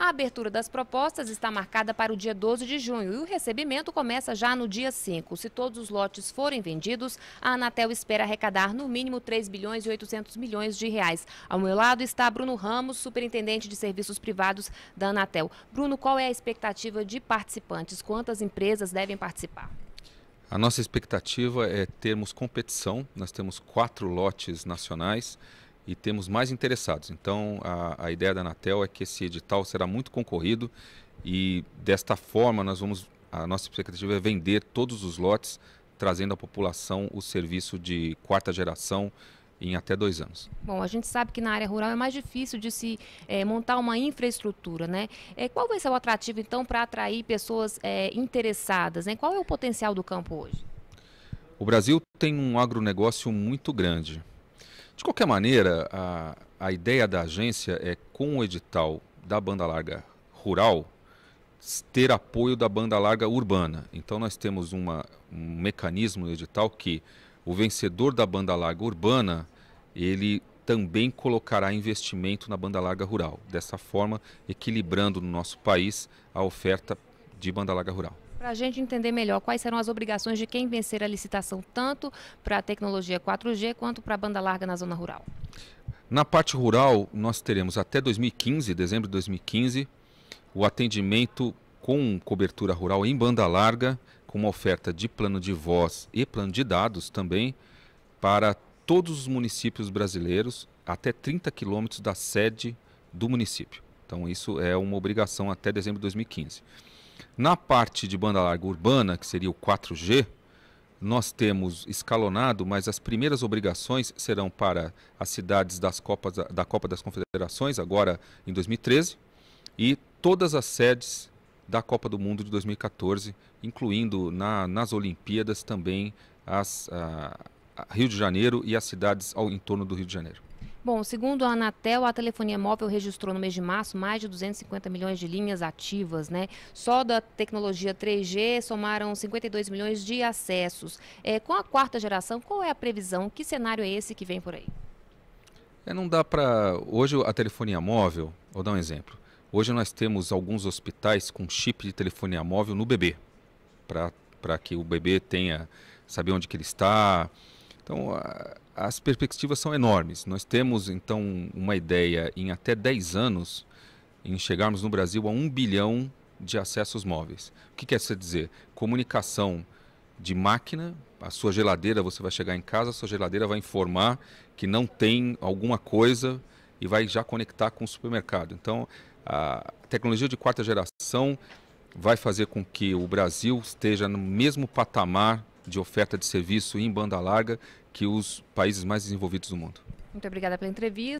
A abertura das propostas está marcada para o dia 12 de junho e o recebimento começa já no dia 5. Se todos os lotes forem vendidos, a Anatel espera arrecadar no mínimo 3 bilhões e 800 milhões de reais. Ao meu lado está Bruno Ramos, superintendente de serviços privados da Anatel. Bruno, qual é a expectativa de participantes? Quantas empresas devem participar? A nossa expectativa é termos competição. Nós temos quatro lotes nacionais e temos mais interessados. Então, a, a ideia da Anatel é que esse edital será muito concorrido e desta forma nós vamos a nossa expectativa é vender todos os lotes, trazendo à população o serviço de quarta geração em até dois anos. Bom, a gente sabe que na área rural é mais difícil de se é, montar uma infraestrutura, né? É, qual vai ser o atrativo, então, para atrair pessoas é, interessadas? Né? Qual é o potencial do campo hoje? O Brasil tem um agronegócio muito grande. De qualquer maneira, a, a ideia da agência é, com o edital da banda larga rural, ter apoio da banda larga urbana. Então, nós temos uma, um mecanismo no edital que o vencedor da banda larga urbana, ele também colocará investimento na banda larga rural, dessa forma equilibrando no nosso país a oferta de banda larga rural. Para a gente entender melhor quais serão as obrigações de quem vencer a licitação, tanto para a tecnologia 4G quanto para a banda larga na zona rural. Na parte rural, nós teremos até 2015, dezembro de 2015, o atendimento com cobertura rural em banda larga, com uma oferta de plano de voz e plano de dados também para todos os municípios brasileiros, até 30 quilômetros da sede do município. Então, isso é uma obrigação até dezembro de 2015. Na parte de banda larga urbana, que seria o 4G, nós temos escalonado, mas as primeiras obrigações serão para as cidades das Copas, da Copa das Confederações, agora em 2013, e todas as sedes da Copa do Mundo de 2014, incluindo na, nas Olimpíadas também as, a, a Rio de Janeiro e as cidades ao, entorno do Rio de Janeiro. Bom, segundo a Anatel, a telefonia móvel registrou no mês de março mais de 250 milhões de linhas ativas, né? Só da tecnologia 3G somaram 52 milhões de acessos. É, com a quarta geração, qual é a previsão? Que cenário é esse que vem por aí? É, não dá para. Hoje a telefonia móvel, vou dar um exemplo. Hoje nós temos alguns hospitais com chip de telefonia móvel no bebê, para que o bebê tenha saber onde que ele está, então, a, as perspectivas são enormes. Nós temos, então, uma ideia em até 10 anos em chegarmos no Brasil a 1 bilhão de acessos móveis. O que quer dizer? Comunicação de máquina, a sua geladeira, você vai chegar em casa, a sua geladeira vai informar que não tem alguma coisa e vai já conectar com o supermercado. Então, a tecnologia de quarta geração vai fazer com que o Brasil esteja no mesmo patamar de oferta de serviço em banda larga que os países mais desenvolvidos do mundo. Muito obrigada pela entrevista.